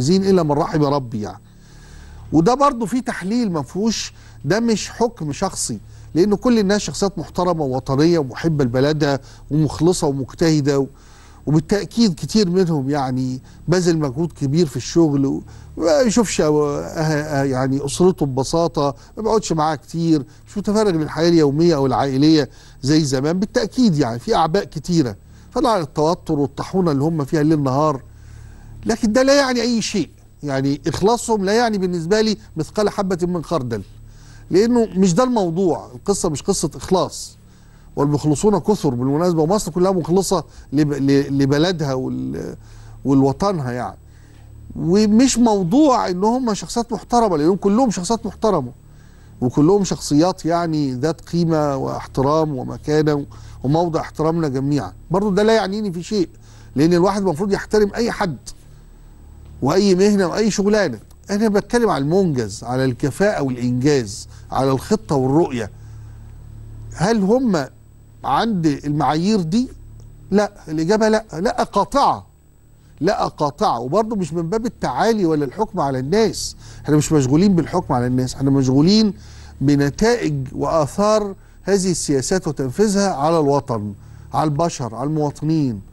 زين الا من رحم ربي يعني وده برضه فيه تحليل ما فيهوش ده مش حكم شخصي لان كل الناس شخصيات محترمه ووطنيه ومحبه لبلدها ومخلصه ومجتهده وبالتاكيد كتير منهم يعني بذل مجهود كبير في الشغل ما يشوفش أه-، أه-، يعني اسرته ببساطه ما بيقعدش معاها كتير مش متفرغ للحياه اليوميه او العائليه زي زمان بالتاكيد يعني في اعباء كتيره فطبعا التوتر والطاحونه اللي هم فيها ليل نهار لكن ده لا يعني أي شيء يعني إخلاصهم لا يعني بالنسبة لي مثقال حبة من خردل لأنه مش ده الموضوع القصة مش قصة إخلاص والمخلصون كثر بالمناسبة ومصر كلها مخلصة لبلدها والوطنها يعني ومش موضوع ان هم شخصيات محترمه لانهم كلهم شخصيات محترمه وكلهم شخصيات يعني ذات قيمه واحترام ومكانه وموضع احترامنا جميعا برضو ده لا يعنيني في شيء لان الواحد المفروض يحترم اي حد واي مهنه واي شغلانه انا بتكلم على المنجز على الكفاءه والانجاز على الخطه والرؤيه هل هم عند المعايير دي لا الاجابه لا لا قاطعه لا قاطعه وبرضه مش من باب التعالي ولا الحكم على الناس احنا مش مشغولين بالحكم على الناس احنا مشغولين بنتائج واثار هذه السياسات وتنفيذها على الوطن على البشر على المواطنين